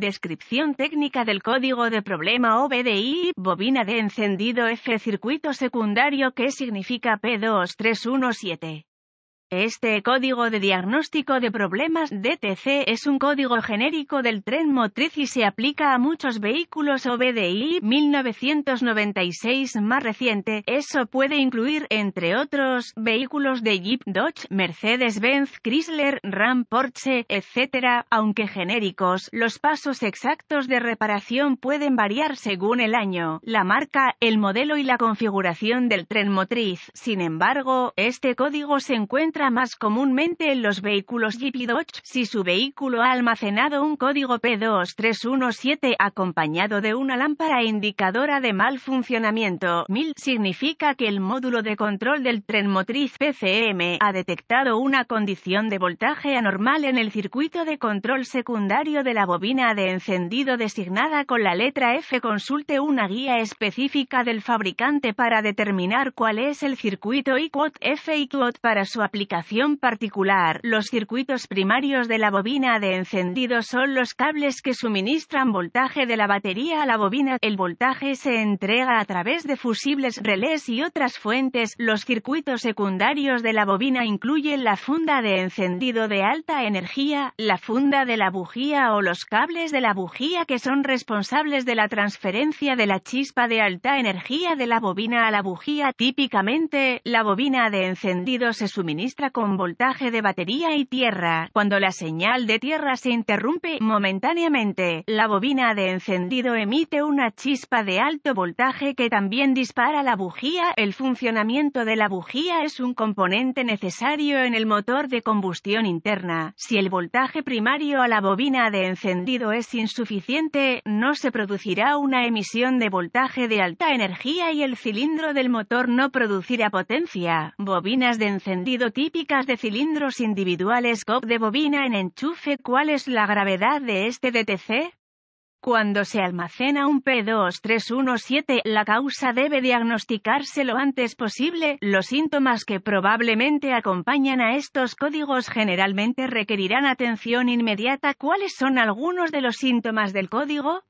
Descripción técnica del código de problema OBDI, bobina de encendido F circuito secundario que significa P2317. Este código de diagnóstico de problemas DTC es un código genérico del tren motriz y se aplica a muchos vehículos OBDI 1996 más reciente. Eso puede incluir, entre otros, vehículos de Jeep, Dodge, Mercedes-Benz, Chrysler, Ram, Porsche, etc. Aunque genéricos, los pasos exactos de reparación pueden variar según el año, la marca, el modelo y la configuración del tren motriz. Sin embargo, este código se encuentra más comúnmente en los vehículos Jeep Dodge si su vehículo ha almacenado un código P2317 acompañado de una lámpara indicadora de mal funcionamiento. MIL, significa que el módulo de control del tren motriz PCM ha detectado una condición de voltaje anormal en el circuito de control secundario de la bobina de encendido designada con la letra F. Consulte una guía específica del fabricante para determinar cuál es el circuito IQOT F para su aplicación particular, los circuitos primarios de la bobina de encendido son los cables que suministran voltaje de la batería a la bobina. El voltaje se entrega a través de fusibles, relés y otras fuentes. Los circuitos secundarios de la bobina incluyen la funda de encendido de alta energía, la funda de la bujía o los cables de la bujía que son responsables de la transferencia de la chispa de alta energía de la bobina a la bujía. Típicamente, la bobina de encendido se suministra con voltaje de batería y tierra. Cuando la señal de tierra se interrumpe momentáneamente, la bobina de encendido emite una chispa de alto voltaje que también dispara la bujía. El funcionamiento de la bujía es un componente necesario en el motor de combustión interna. Si el voltaje primario a la bobina de encendido es insuficiente, no se producirá una emisión de voltaje de alta energía y el cilindro del motor no producirá potencia. Bobinas de encendido típicas de cilindros individuales COP de bobina en enchufe. ¿Cuál es la gravedad de este DTC? Cuando se almacena un P2317, la causa debe diagnosticarse lo antes posible. Los síntomas que probablemente acompañan a estos códigos generalmente requerirán atención inmediata. ¿Cuáles son algunos de los síntomas del código?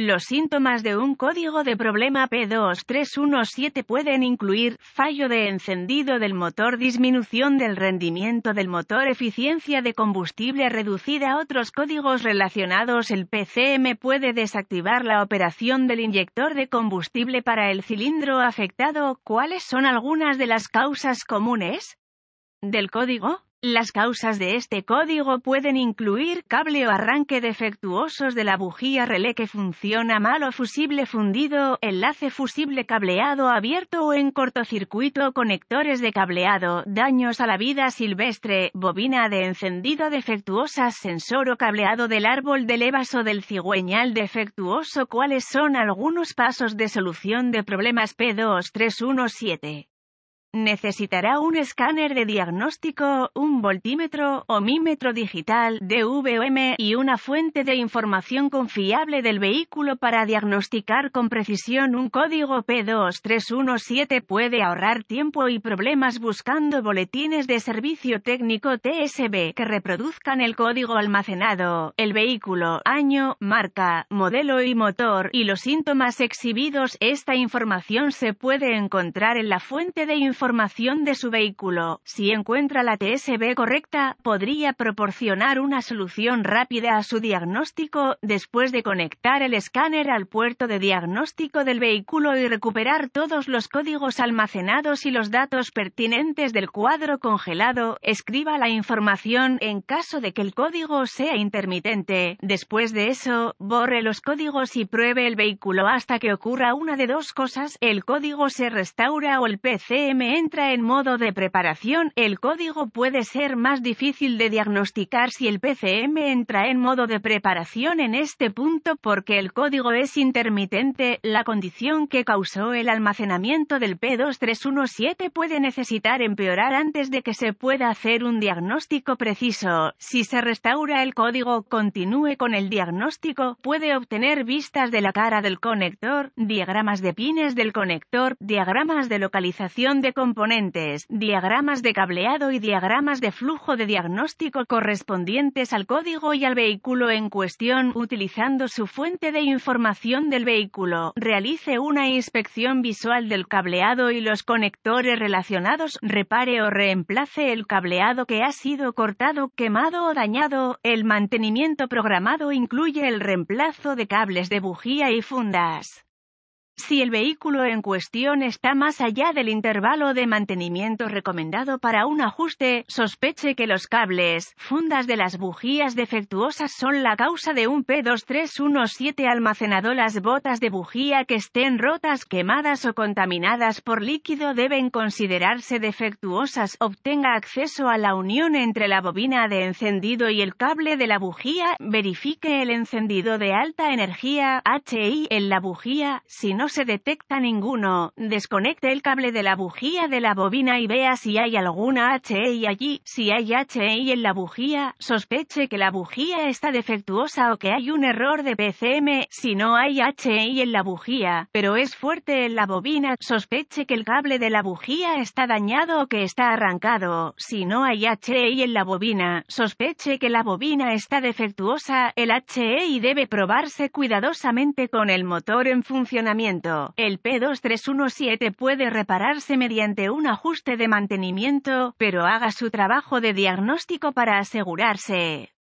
Los síntomas de un código de problema P2317 pueden incluir fallo de encendido del motor, disminución del rendimiento del motor, eficiencia de combustible reducida. Otros códigos relacionados el PCM puede desactivar la operación del inyector de combustible para el cilindro afectado. ¿Cuáles son algunas de las causas comunes del código? Las causas de este código pueden incluir cable o arranque defectuosos de la bujía relé que funciona mal o fusible fundido, enlace fusible cableado abierto o en cortocircuito, conectores de cableado, daños a la vida silvestre, bobina de encendido defectuosa, sensor o cableado del árbol de levas o del cigüeñal defectuoso. ¿Cuáles son algunos pasos de solución de problemas P2317? Necesitará un escáner de diagnóstico, un voltímetro o mímetro digital DVM y una fuente de información confiable del vehículo para diagnosticar con precisión un código P2317 puede ahorrar tiempo y problemas buscando boletines de servicio técnico TSB que reproduzcan el código almacenado, el vehículo, año, marca, modelo y motor y los síntomas exhibidos. Esta información se puede encontrar en la fuente de información información de su vehículo. Si encuentra la TSB correcta, podría proporcionar una solución rápida a su diagnóstico después de conectar el escáner al puerto de diagnóstico del vehículo y recuperar todos los códigos almacenados y los datos pertinentes del cuadro congelado. Escriba la información en caso de que el código sea intermitente. Después de eso, borre los códigos y pruebe el vehículo hasta que ocurra una de dos cosas, el código se restaura o el PCM entra en modo de preparación, el código puede ser más difícil de diagnosticar si el PCM entra en modo de preparación en este punto porque el código es intermitente, la condición que causó el almacenamiento del P2317 puede necesitar empeorar antes de que se pueda hacer un diagnóstico preciso. Si se restaura el código, continúe con el diagnóstico, puede obtener vistas de la cara del conector, diagramas de pines del conector, diagramas de localización de componentes, diagramas de cableado y diagramas de flujo de diagnóstico correspondientes al código y al vehículo en cuestión, utilizando su fuente de información del vehículo. Realice una inspección visual del cableado y los conectores relacionados, repare o reemplace el cableado que ha sido cortado, quemado o dañado. El mantenimiento programado incluye el reemplazo de cables de bujía y fundas si el vehículo en cuestión está más allá del intervalo de mantenimiento recomendado para un ajuste, sospeche que los cables, fundas de las bujías defectuosas son la causa de un P2317 almacenado. Las botas de bujía que estén rotas, quemadas o contaminadas por líquido deben considerarse defectuosas. Obtenga acceso a la unión entre la bobina de encendido y el cable de la bujía. Verifique el encendido de alta energía HI en la bujía si no se detecta ninguno, desconecte el cable de la bujía de la bobina y vea si hay alguna HEI allí. Si hay HEI en la bujía, sospeche que la bujía está defectuosa o que hay un error de PCM. Si no hay HEI en la bujía, pero es fuerte en la bobina, sospeche que el cable de la bujía está dañado o que está arrancado. Si no hay HEI en la bobina, sospeche que la bobina está defectuosa. El HEI debe probarse cuidadosamente con el motor en funcionamiento. El P2317 puede repararse mediante un ajuste de mantenimiento, pero haga su trabajo de diagnóstico para asegurarse.